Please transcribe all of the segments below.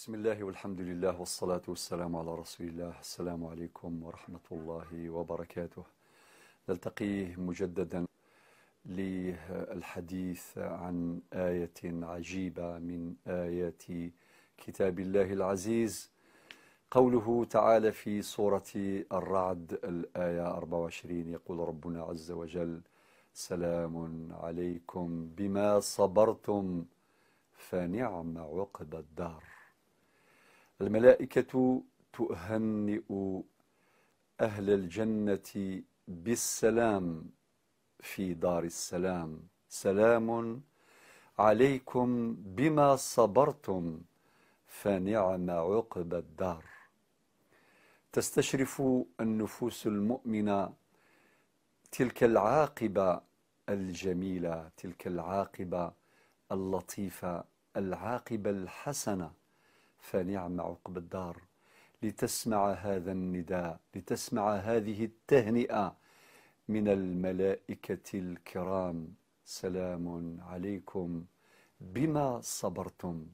بسم الله والحمد لله والصلاة والسلام على رسول الله السلام عليكم ورحمة الله وبركاته نلتقي مجددا للحديث عن آية عجيبة من آيات كتاب الله العزيز قوله تعالى في سورة الرعد الآية 24 يقول ربنا عز وجل سلام عليكم بما صبرتم فنعم عقب الدار الملائكة تهنئ أهل الجنة بالسلام في دار السلام سلام عليكم بما صبرتم فنعم عقب الدار تستشرف النفوس المؤمنة تلك العاقبة الجميلة تلك العاقبة اللطيفة العاقبة الحسنة فنعم عقب الدار لتسمع هذا النداء لتسمع هذه التهنئة من الملائكة الكرام سلام عليكم بما صبرتم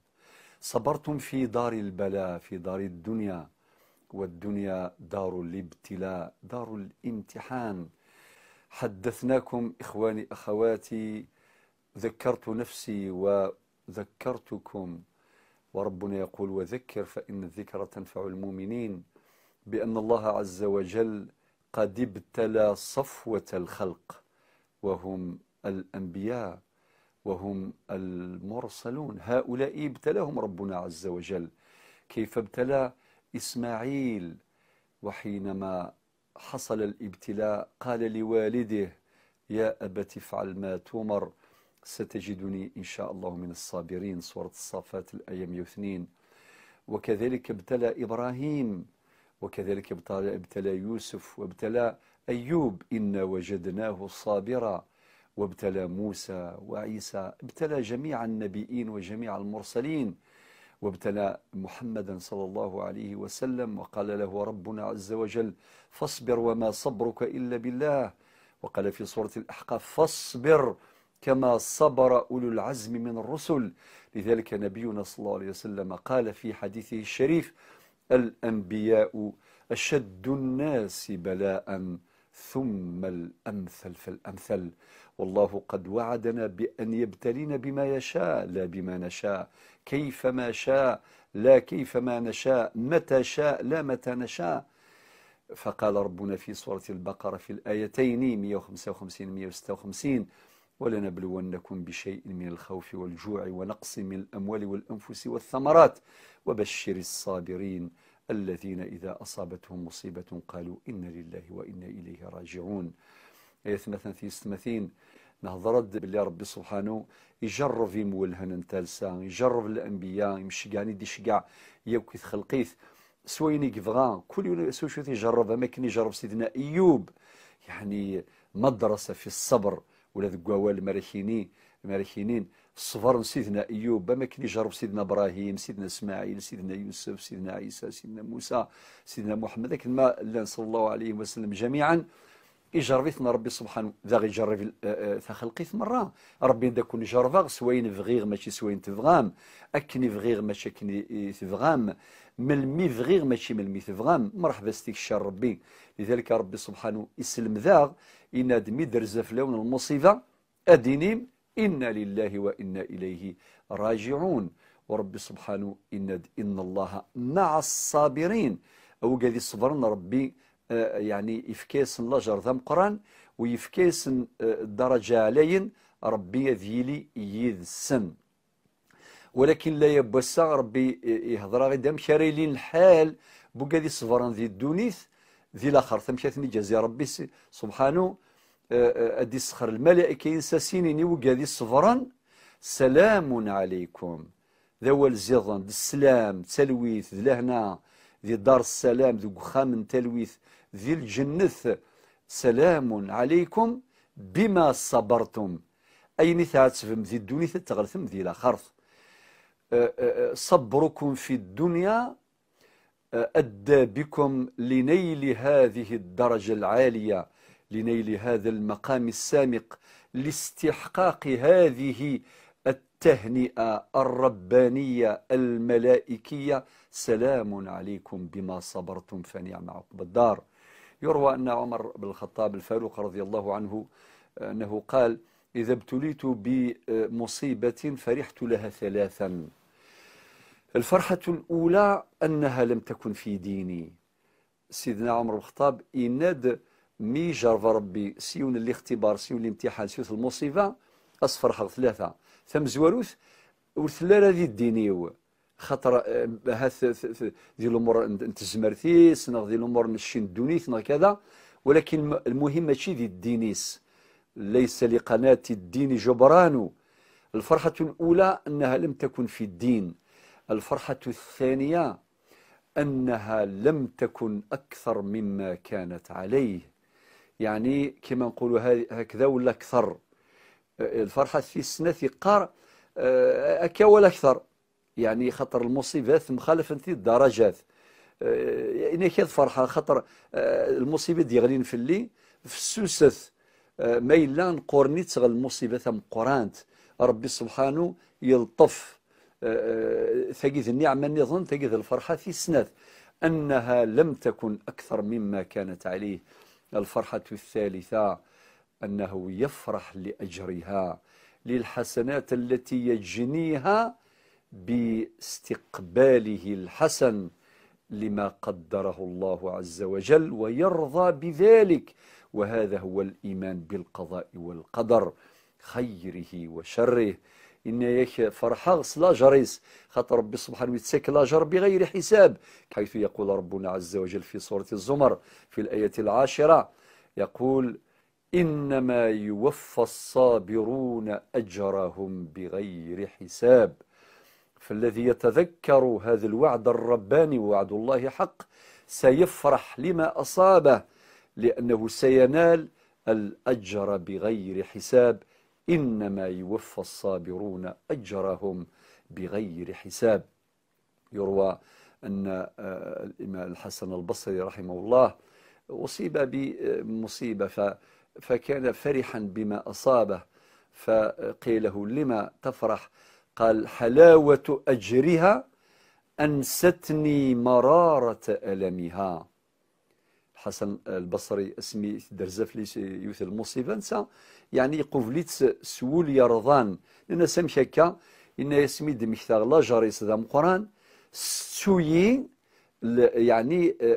صبرتم في دار البلاء في دار الدنيا والدنيا دار الابتلاء دار الامتحان حدثناكم إخواني أخواتي ذكرت نفسي وذكرتكم وربنا يقول وذكر فإن الذكر تنفع المؤمنين بأن الله عز وجل قد ابتلى صفوة الخلق وهم الأنبياء وهم المرسلون هؤلاء ابتلاهم ربنا عز وجل كيف ابتلى إسماعيل وحينما حصل الابتلاء قال لوالده يا أبت افعل ما تمر ستجدني إن شاء الله من الصابرين سورة الصافات الآية 102 وكذلك ابتلى إبراهيم وكذلك ابتلى يوسف وابتلى أيوب إنا وجدناه صابرا وابتلى موسى وعيسى ابتلى جميع النبيين وجميع المرسلين وابتلى محمدا صلى الله عليه وسلم وقال له ربنا عز وجل فاصبر وما صبرك إلا بالله وقال في سورة الأحقاف فاصبر كما صبر أولو العزم من الرسل لذلك نبينا صلى الله عليه وسلم قال في حديثه الشريف الأنبياء أشد الناس بلاء ثم الأمثل فالأمثل والله قد وعدنا بأن يبتلينا بما يشاء لا بما نشاء كيفما شاء لا كيفما نشاء متى شاء لا متى نشاء فقال ربنا في سورة البقرة في الآيتين 155 156 ولنبلونكم بشيء من الخوف والجوع ونقص من الأموال والأنفس والثمرات وبشر الصابرين الذين إذا أصابتهم مصيبة قالوا إنا لله وإنا إليه راجعون آية 32 نهضرد باللي ربي سبحانه يجرب يمولهن تالسا يجرب الأنبياء يمشي كاع يدي شكاع يوكث خلقيث سويني كيبغى كل يوم سوشو يجرب ما كان يجرب سيدنا أيوب يعني مدرسة في الصبر ولا ذك وال المراكينين المراكينين سيدنا ايوب بما كان يجرب سيدنا ابراهيم سيدنا اسماعيل سيدنا يوسف سيدنا عيسى سيدنا موسى سيدنا محمد لكن ما صلى الله عليه وسلم جميعا يجربيثنا ربي سبحانه ذا يجرب تخلقيث آه، آه، مرة ربي ذا كون يجربغ سوين فغيغ ماشي سوين تفغام أكني فغيغ ماشي أكني تفغام ملمي فغيغ ماشي ملمي تفغام مرحبا ستيك الشر ربي لذلك ربي سبحانه يسلم ذاغ إن دمي درزف لون المصيبة اديني إنا لله وإنا إليه راجعون ورب سبحانه إن, إن الله مع الصابرين أو قال صبرنا ربي آه، يعني إفكاس لجر ذم قران ويفكاس آه، درجة لين ربي يذيلي يذسن ولكن لا يبسا ربي يهضر غير دم كاريلين الحال بوكا ذي صبران ذي الدونيث ذي الاخر ثمشاتني جزي ربي سبحانه آه، ادي سخر الملائكه ينساسيني وكا ذي صفران سلام عليكم هو زيضن السلام تلويث لهنا ذي دار السلام ذو خام تلويث ذي الجنث سلام عليكم بما صبرتم أي نثاتفم ذي الدنيا تغرثم ذي لخرث أه، أه، أه، صبركم في الدنيا أدى بكم لنيل هذه الدرجة العالية لنيل هذا المقام السامق لاستحقاق هذه التهنئة الربانية الملائكية سلام عليكم بما صبرتم فنعم عقب الدار يروى أن عمر بن الخطاب الفاروق رضي الله عنه أنه قال إذا ابتليت بمصيبة فرحت لها ثلاثا الفرحة الأولى أنها لم تكن في ديني سيدنا عمر بن الخطاب إناد مي جرف ربي سيون الاختبار سيون الامتحان سيون المصيبة أصفر ثلاثة ثم زواروث ورثلا ذي الدينيو خاطر آه، هاث ديال الامور انت الزمرتيس سنغ ديال الامور نشين الدونيت سنغ كذا ولكن المهم ماشي ذي الدينيس ليس لقناة الدين جبران الفرحة الأولى أنها لم تكن في الدين الفرحة الثانية أنها لم تكن أكثر مما كانت عليه يعني كما نقولوا هكذا ولا أكثر آه، الفرحة في السنة ثقار آه، أكا ولا أكثر يعني خطر المصيبات انت الدرجات آه، يعني كاد فرحة خطر آه، المصيبه يغلين في اللي في السوسث آه، ما إلا نقورني تغل المصيبات مقرانت ربي سبحانه يلطف ثقيث النعمة نظن ثقيث الفرحة في سنات أنها لم تكن أكثر مما كانت عليه الفرحة الثالثة أنه يفرح لأجرها للحسنات التي يجنيها باستقباله الحسن لما قدره الله عز وجل ويرضى بذلك وهذا هو الإيمان بالقضاء والقدر خيره وشره إن يك فرحاغ لا جريس خاطر ربي سبحانه يتسك لا جر بغير حساب حيث يقول ربنا عز وجل في سورة الزمر في الآية العاشرة يقول إنما يوفى الصابرون أجرهم بغير حساب فالذي يتذكر هذا الوعد الرباني وعد الله حق سيفرح لما أصابه لأنه سينال الأجر بغير حساب إنما يوفى الصابرون أجرهم بغير حساب يروى أن آه، الإمام الحسن البصري رحمه الله أصيب بمصيبة فكان فرحا بما أصابه فقيل له لما تفرح؟ قال حلاوة أجرها أنستني مرارة ألمها الحسن البصري اسمي درزف لي يوث المصيبة نسا يعني قفليت سول يرضان لأن سمش كا إن اسمي دمكتاغ لا جريس ذا مقران سوي يعني آه،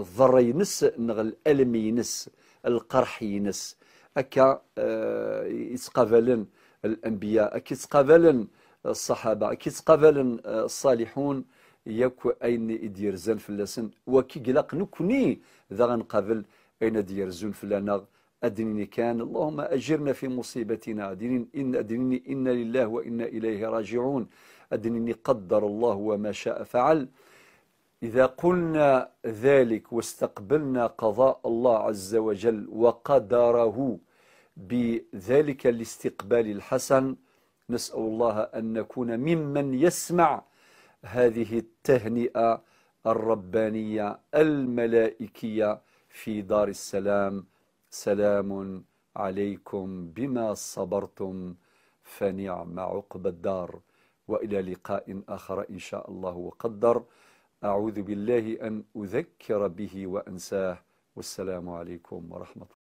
الضر ينس نغل الألم ينس القرح ينس أكا آه، يتقابلن الأنبياء قبل الصحابة قبل الصالحون ياك أين اللسن وكي قلق نكني ذا غنقابل أين في فلانا أدنيني كان اللهم أجرنا في مصيبتنا أدنيني إن أدنيني إنا لله وإنا إليه راجعون أدنيني قدر الله وما شاء فعل إذا قلنا ذلك واستقبلنا قضاء الله عز وجل وقدره بذلك الاستقبال الحسن نسأل الله أن نكون ممن يسمع هذه التهنئة الربانية الملائكية في دار السلام سلام عليكم بما صبرتم فنعم عقب الدار وإلى لقاء آخر إن شاء الله وقدر أعوذ بالله أن أذكر به وأنساه والسلام عليكم ورحمة الله